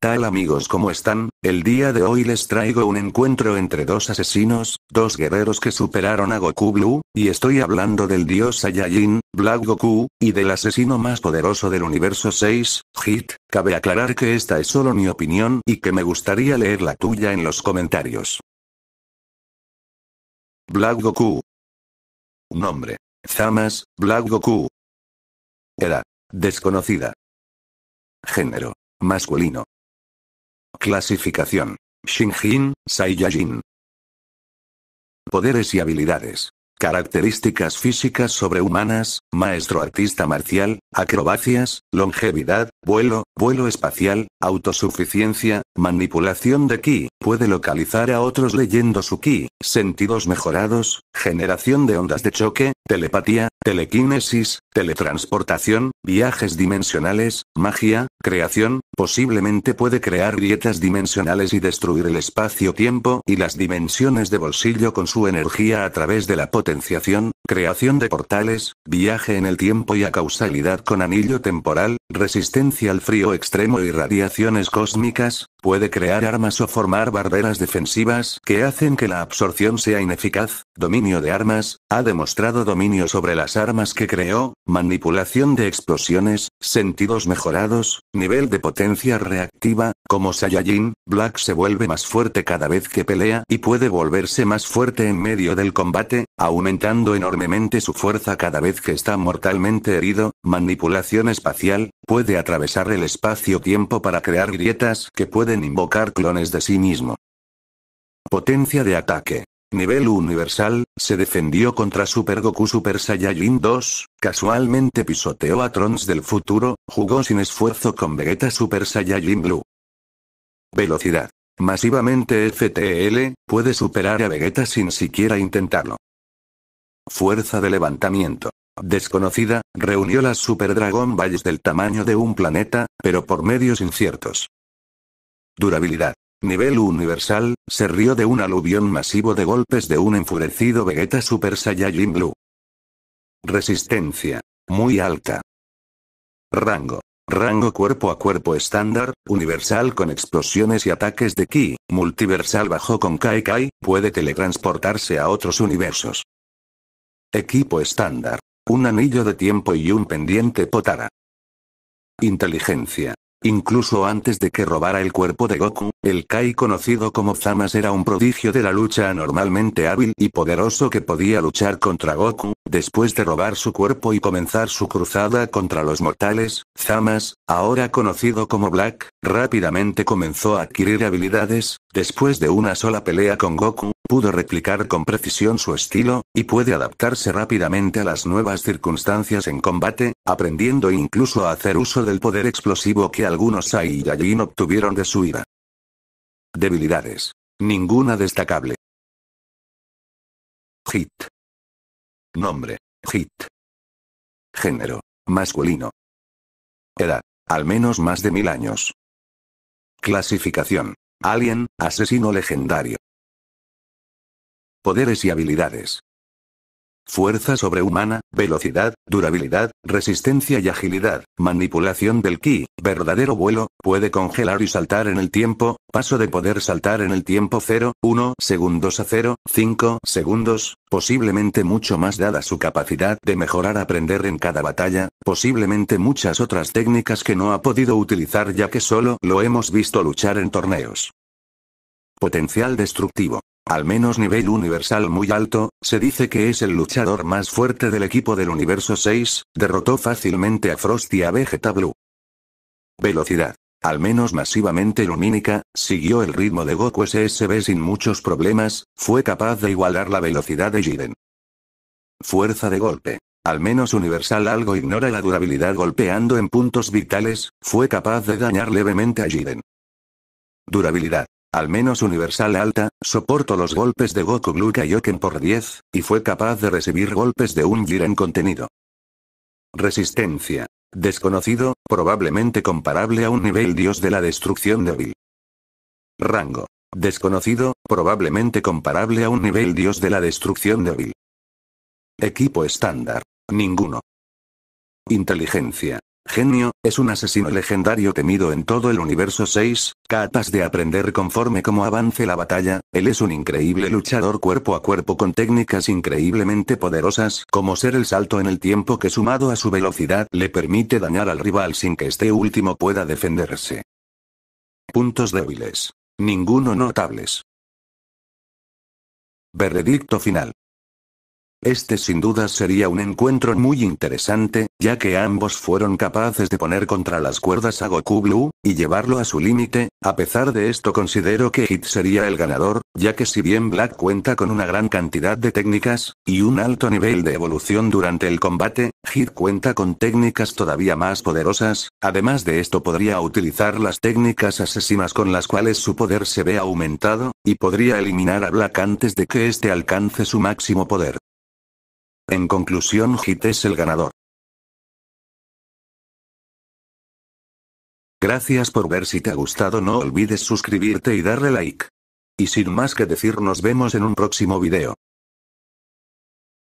tal amigos como están? El día de hoy les traigo un encuentro entre dos asesinos, dos guerreros que superaron a Goku Blue, y estoy hablando del dios Saiyajin, Black Goku, y del asesino más poderoso del universo 6, Hit. Cabe aclarar que esta es solo mi opinión y que me gustaría leer la tuya en los comentarios. Black Goku. Nombre. Zamas, Black Goku. Era. Desconocida. Género. Masculino. Clasificación. Shinjin, Saiyajin. Poderes y habilidades. Características físicas sobrehumanas, Maestro artista marcial, acrobacias, longevidad, vuelo, vuelo espacial, autosuficiencia, manipulación de ki, puede localizar a otros leyendo su ki, sentidos mejorados, generación de ondas de choque, telepatía, telequinesis, teletransportación, viajes dimensionales, magia, creación, posiblemente puede crear grietas dimensionales y destruir el espacio-tiempo y las dimensiones de bolsillo con su energía a través de la potenciación, creación de portales, viaje en el tiempo y a causalidad con anillo temporal, resistencia al frío extremo y radiaciones cósmicas, puede crear armas o formar barreras defensivas que hacen que la absorción sea ineficaz, dominio de armas, ha demostrado dominio sobre las armas que creó, manipulación de explosiones, sentidos mejorados, nivel de potencia reactiva, como Saiyajin, Black se vuelve más fuerte cada vez que pelea y puede volverse más fuerte en medio del combate, aumentando enormemente su fuerza cada vez que está mortalmente herido, manipulación espacial, Puede atravesar el espacio-tiempo para crear grietas que pueden invocar clones de sí mismo. Potencia de ataque. Nivel universal, se defendió contra Super Goku Super Saiyajin 2, casualmente pisoteó a Trons del futuro, jugó sin esfuerzo con Vegeta Super Saiyajin Blue. Velocidad. Masivamente FTL, puede superar a Vegeta sin siquiera intentarlo. Fuerza de levantamiento desconocida, reunió las Super Dragon Balls del tamaño de un planeta, pero por medios inciertos. Durabilidad. Nivel universal, se rió de un aluvión masivo de golpes de un enfurecido Vegeta Super Saiyajin Blue. Resistencia. Muy alta. Rango. Rango cuerpo a cuerpo estándar, universal con explosiones y ataques de ki, multiversal bajo con Kai Kai, puede teletransportarse a otros universos. Equipo estándar un anillo de tiempo y un pendiente potara. Inteligencia. Incluso antes de que robara el cuerpo de Goku, el Kai conocido como Zamas era un prodigio de la lucha anormalmente hábil y poderoso que podía luchar contra Goku, Después de robar su cuerpo y comenzar su cruzada contra los mortales, Zamas, ahora conocido como Black, rápidamente comenzó a adquirir habilidades, después de una sola pelea con Goku, pudo replicar con precisión su estilo, y puede adaptarse rápidamente a las nuevas circunstancias en combate, aprendiendo incluso a hacer uso del poder explosivo que algunos Saiyajin obtuvieron de su ira. Debilidades. Ninguna destacable. Hit. Nombre. Hit. Género. Masculino. Edad. Al menos más de mil años. Clasificación. Alien, asesino legendario. Poderes y habilidades. Fuerza sobrehumana, velocidad, durabilidad, resistencia y agilidad, manipulación del ki, verdadero vuelo, puede congelar y saltar en el tiempo, paso de poder saltar en el tiempo 0, 1 segundos a 0, 5 segundos, posiblemente mucho más dada su capacidad de mejorar aprender en cada batalla, posiblemente muchas otras técnicas que no ha podido utilizar ya que solo lo hemos visto luchar en torneos. Potencial destructivo. Al menos nivel universal muy alto, se dice que es el luchador más fuerte del equipo del universo 6, derrotó fácilmente a Frost y a Vegeta Blue. Velocidad. Al menos masivamente lumínica, siguió el ritmo de Goku SSB sin muchos problemas, fue capaz de igualar la velocidad de Jiren. Fuerza de golpe. Al menos Universal algo ignora la durabilidad golpeando en puntos vitales, fue capaz de dañar levemente a Jiren. Durabilidad. Al menos Universal Alta, soportó los golpes de Goku Blue Kaioken por 10, y fue capaz de recibir golpes de un Jiren contenido. Resistencia. Desconocido, probablemente comparable a un nivel dios de la destrucción débil. Rango. Desconocido, probablemente comparable a un nivel dios de la destrucción débil. Equipo estándar. Ninguno. Inteligencia. Genio, es un asesino legendario temido en todo el universo 6, capaz de aprender conforme como avance la batalla, él es un increíble luchador cuerpo a cuerpo con técnicas increíblemente poderosas como ser el salto en el tiempo que sumado a su velocidad le permite dañar al rival sin que este último pueda defenderse. Puntos débiles. Ninguno notables. Veredicto final. Este sin duda sería un encuentro muy interesante, ya que ambos fueron capaces de poner contra las cuerdas a Goku Blue, y llevarlo a su límite, a pesar de esto considero que Hit sería el ganador, ya que si bien Black cuenta con una gran cantidad de técnicas, y un alto nivel de evolución durante el combate, Hit cuenta con técnicas todavía más poderosas, además de esto podría utilizar las técnicas asesinas con las cuales su poder se ve aumentado, y podría eliminar a Black antes de que este alcance su máximo poder. En conclusión Hit es el ganador. Gracias por ver si te ha gustado no olvides suscribirte y darle like. Y sin más que decir nos vemos en un próximo video.